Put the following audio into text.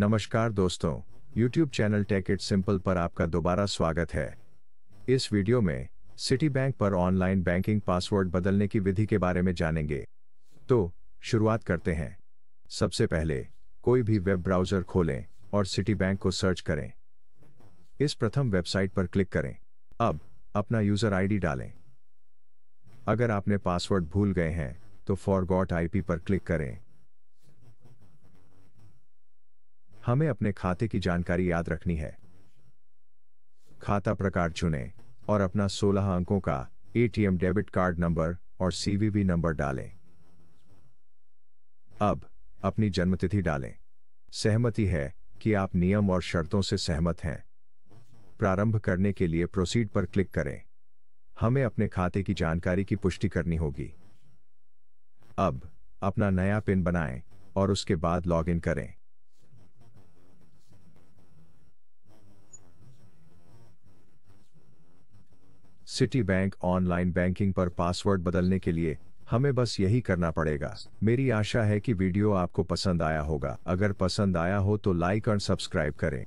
नमस्कार दोस्तों YouTube channel tech it simple पर आपका दोबारा स्वागत है इस वीडियो में सिटी बैंक पर ऑनलाइन बैंकिंग पासवर्ड बदलने की विधि के बारे में जानेंगे तो शुरुआत करते हैं सबसे पहले कोई भी वेब ब्राउज़र खोलें और सिटी बैंक को सर्च करें इस प्रथम वेबसाइट पर क्लिक करें अब अपना यूज़र आईडी डालें अगर आपने पासवर्ड भूल गए हैं तो फॉर गॉट पर क्लिक करें हमें अपने खाते की जानकारी याद रखनी है खाता प्रकार चुनें और अपना 16 अंकों का एटीएम डेबिट कार्ड नंबर और सीवीवी नंबर डालें अब अपनी जन्मतिथि डालें सहमति है कि आप नियम और शर्तों से सहमत हैं प्रारंभ करने के लिए प्रोसीड पर क्लिक करें हमें अपने खाते की जानकारी की पुष्टि करनी होगी अब अपना नया पिन बनाएं और उसके बाद लॉग करें सिटी बैंक ऑनलाइन बैंकिंग पर पासवर्ड बदलने के लिए हमें बस यही करना पड़ेगा मेरी आशा है कि वीडियो आपको पसंद आया होगा अगर पसंद आया हो तो लाइक और सब्सक्राइब करें